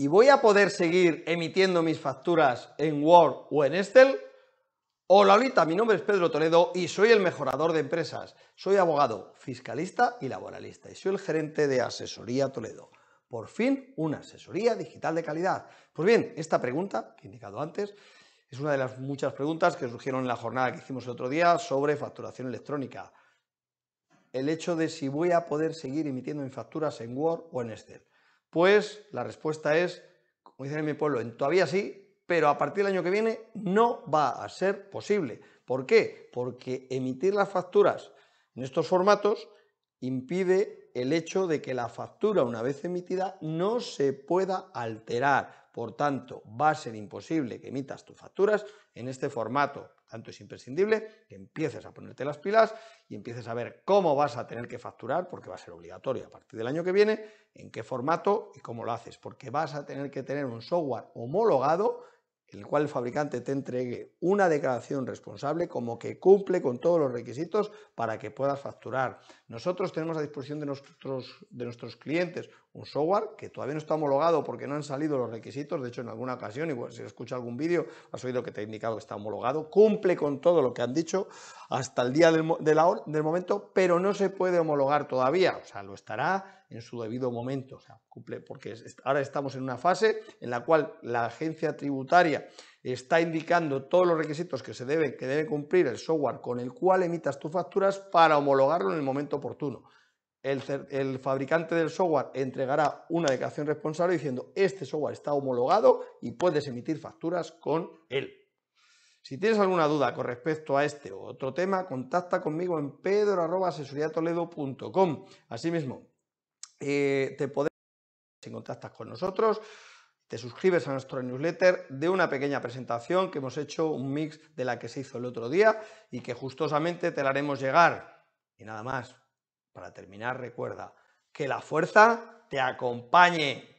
¿Y voy a poder seguir emitiendo mis facturas en Word o en Excel? Hola ahorita, mi nombre es Pedro Toledo y soy el mejorador de empresas. Soy abogado, fiscalista y laboralista y soy el gerente de Asesoría Toledo. Por fin, una asesoría digital de calidad. Pues bien, esta pregunta que he indicado antes es una de las muchas preguntas que surgieron en la jornada que hicimos el otro día sobre facturación electrónica. El hecho de si voy a poder seguir emitiendo mis facturas en Word o en Excel. Pues la respuesta es, como dicen en mi pueblo, en todavía sí, pero a partir del año que viene no va a ser posible. ¿Por qué? Porque emitir las facturas en estos formatos impide el hecho de que la factura, una vez emitida, no se pueda alterar por tanto va a ser imposible que emitas tus facturas en este formato. Tanto es imprescindible que empieces a ponerte las pilas y empieces a ver cómo vas a tener que facturar, porque va a ser obligatorio a partir del año que viene, en qué formato y cómo lo haces, porque vas a tener que tener un software homologado el cual el fabricante te entregue una declaración responsable como que cumple con todos los requisitos para que puedas facturar. Nosotros tenemos a disposición de nuestros, de nuestros clientes un software que todavía no está homologado porque no han salido los requisitos, de hecho en alguna ocasión, y si escuchas algún vídeo, has oído que te he indicado que está homologado, cumple con todo lo que han dicho hasta el día del, del momento, pero no se puede homologar todavía, o sea, lo estará en su debido momento, sea, cumple, porque ahora estamos en una fase en la cual la agencia tributaria está indicando todos los requisitos que se debe, que debe cumplir el software con el cual emitas tus facturas para homologarlo en el momento oportuno. El, fabricante del software entregará una declaración responsable diciendo este software está homologado y puedes emitir facturas con él. Si tienes alguna duda con respecto a este o otro tema, contacta conmigo en pedro.asesoriatoledo.com. Asimismo, eh, te podemos si contactas con nosotros te suscribes a nuestro newsletter de una pequeña presentación que hemos hecho, un mix de la que se hizo el otro día y que justosamente te la haremos llegar. Y nada más, para terminar, recuerda que la fuerza te acompañe.